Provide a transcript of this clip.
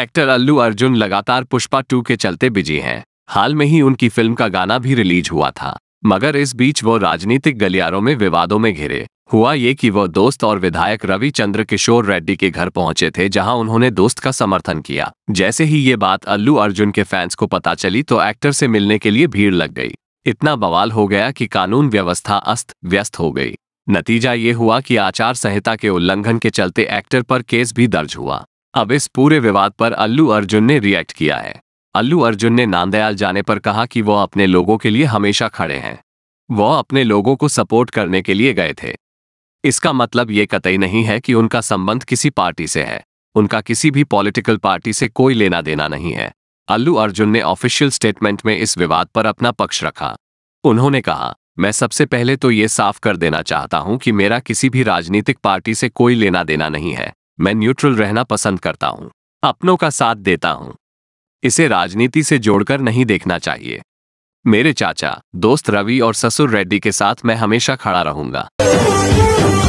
actor अल्लू अर्जुन लगातार Pushpa to के चलते बिजी हैं हाल में ही उनकी फिल्म का गाना भी रिलीज हुआ था मगर इस बीच वो राजनीतिक गलियारों में विवादों में घिरे हुआ ये कि वो दोस्त और विधायक रविचंद्र किशोर रेड्डी के घर पहुंचे थे जहां उन्होंने दोस्त का समर्थन किया जैसे ही ये बात अल्लू अर्जुन के फैंस को पता चली तो एक्टर से मिलने के लिए भीड़ लग गई इतना बवाल हो गया कि कानून व्यवस्था अस्त व्यस्त हो गई नतीजा ये हुआ कि आचार संहिता के उल्लंघन के चलते एक्टर पर केस भी दर्ज हुआ अब इस पूरे विवाद पर अल्लू अर्जुन ने रिएक्ट किया है अल्लू अर्जुन ने नांदयाल जाने पर कहा कि वो अपने लोगों के लिए हमेशा खड़े हैं वो अपने लोगों को सपोर्ट करने के लिए गए थे इसका मतलब ये कतई नहीं है कि उनका संबंध किसी पार्टी से है उनका किसी भी पॉलिटिकल पार्टी से कोई लेना देना नहीं है अल्लू अर्जुन ने ऑफिशियल स्टेटमेंट में इस विवाद पर अपना पक्ष रखा उन्होंने कहा मैं सबसे पहले तो ये साफ कर देना चाहता हूं कि मेरा किसी भी राजनीतिक पार्टी से कोई लेना देना नहीं है मैं न्यूट्रल रहना पसंद करता हूं अपनों का साथ देता हूं इसे राजनीति से जोड़कर नहीं देखना चाहिए मेरे चाचा दोस्त रवि और ससुर रेड्डी के साथ मैं हमेशा खड़ा रहूंगा